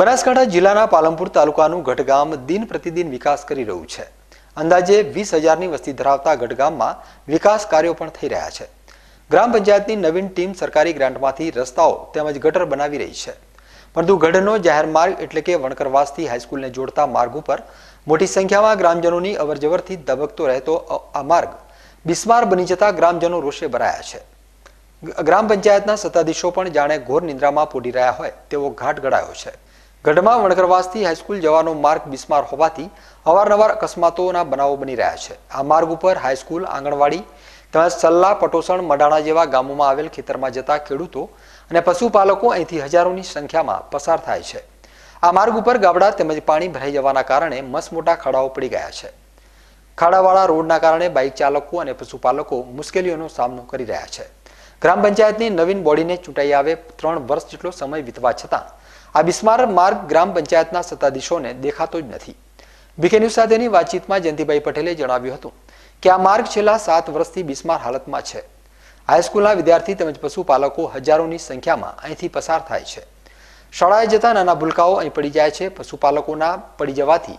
બનાસકાંઠા જિલ્લાના પાલનપુર તાલુકાનું ગઢગામ દિન પ્રતિદિન વિકાસ કરી રહ્યું છે અંદાજે વીસ હજારની વસ્તી ધરાવતા ગઢગામમાં વિકાસ કાર્યો પણ થઈ રહ્યા છે ગ્રામ પંચાયતની નવીન ટીમ સરકારી ગ્રાન્ટમાંથી રસ્તાઓ તેમજ ગટર બનાવી રહી છે પરંતુ ગઢનો જાહેર માર્ગ એટલે કે વણકરવાસથી હાઈસ્કૂલને જોડતા માર્ગ ઉપર મોટી સંખ્યામાં ગ્રામજનોની અવરજવરથી ધબકતો રહેતો આ માર્ગ બિસ્માર બની જતા ગ્રામજનો રોષે ભરાયા છે ગ્રામ પંચાયતના સત્તાધીશો પણ જાણે ઘોર નિંદ્રામાં પોડી રહ્યા હોય તેવો ઘાટ ગળાયો છે ગઢમાં વણકરવાસથી હાઈસ્કૂલ જવાનો માર્ગ બિસ્માર હોવાથી અવારનવાર અકસ્માતોના બનાવો બની રહ્યા છે આ માર્ગ ઉપર હાઈસ્કૂલ આંગણવાડી તેમજ સલ્લા પટોસણ મડાણા જેવા ગામોમાં આવેલ ખેતરમાં જતા ખેડૂતો અને પશુપાલકો અહીંથી હજારોની સંખ્યામાં પસાર થાય છે આ માર્ગ ઉપર ગાબડા તેમજ પાણી ભરાઈ જવાના કારણે મસમોટા ખાડાઓ પડી ગયા છે ખાડાવાળા રોડના કારણે બાઇક ચાલકો અને પશુપાલકો મુશ્કેલીઓનો સામનો કરી રહ્યા છે ગ્રામ પંચાયતની નવીન બોડીને ચૂંટાઈ આવે ત્રણ વર્ષ જેટલો સમય વીતવા છતાં આ બિસ્માર માર્ગ ગ્રામ પંચાયતના સત્તાધીશોને દેખાતો જ નથી બીકે ન્યૂઝ સાથેની વાતચીતમાં જયંતિભાઈ પટેલે જણાવ્યું હતું કે આ માર્ગ છેલ્લા સાત વર્ષથી બિસ્માર હાલતમાં છે હાઈસ્કૂલના વિદ્યાર્થી તેમજ પશુપાલકો હજારોની સંખ્યામાં અહીંથી પસાર થાય છે શાળાએ જતા નાના ભૂલકાઓ અહીં પડી જાય છે પશુપાલકોના પડી જવાથી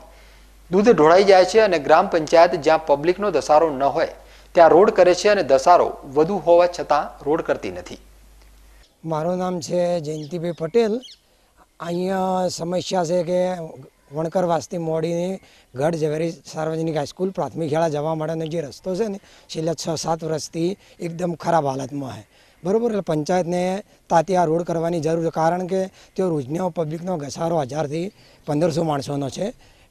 દૂધ ઢોળાઈ જાય છે અને ગ્રામ પંચાયત જ્યાં પબ્લિકનો ધસારો ન હોય ત્યાં રોડ કરે છે અને ધસારો વધુ હોવા છતાં રોડ કરતી નથી મારું નામ છે જયંતિભાઈ પટેલ અહીંયા સમસ્યા છે કે વણકર વાસ્તી મોડીની ગઢ ઝવેરી સાર્વજનિક હાઈસ્કૂલ પ્રાથમિક શાળા જવા માટેનો જે રસ્તો છે ને છેલ્લા છ સાત વર્ષથી એકદમ ખરાબ હાલતમાં છે બરાબર એટલે પંચાયતને તાતી રોડ કરવાની જરૂર છે કારણ કે તેઓ રોજનો પબ્લિકનો ઘસારો હજારથી પંદરસો માણસોનો છે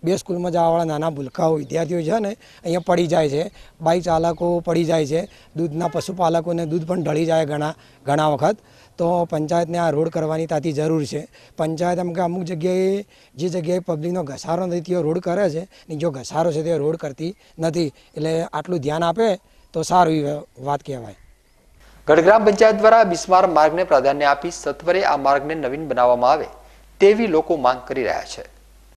બે સ્કૂલમાં જવાવાળા નાના ભૂલકાઓ વિદ્યાર્થીઓ છે ને અહીંયા પડી જાય છે બાઇક ચાલકો પડી જાય છે દૂધના પશુપાલકોને દૂધ પણ ઢળી જાય ઘણા ઘણા વખત તો પંચાયતને આ રોડ કરવાની તાતી જરૂર છે પંચાયત એમ કે અમુક જગ્યાએ જે જગ્યાએ પબ્લિકનો ઘસારો નથી તેઓ રોડ કરે છે ને જો ઘસારો છે તે રોડ કરતી નથી એટલે આટલું ધ્યાન આપે તો સારું વાત કહેવાય ગઢગ્રામ પંચાયત દ્વારા બિસ્માર માર્ગને પ્રાધાન્ય આપી સત્વરે આ માર્ગને નવીન બનાવવામાં આવે તેવી લોકો માંગ કરી રહ્યા છે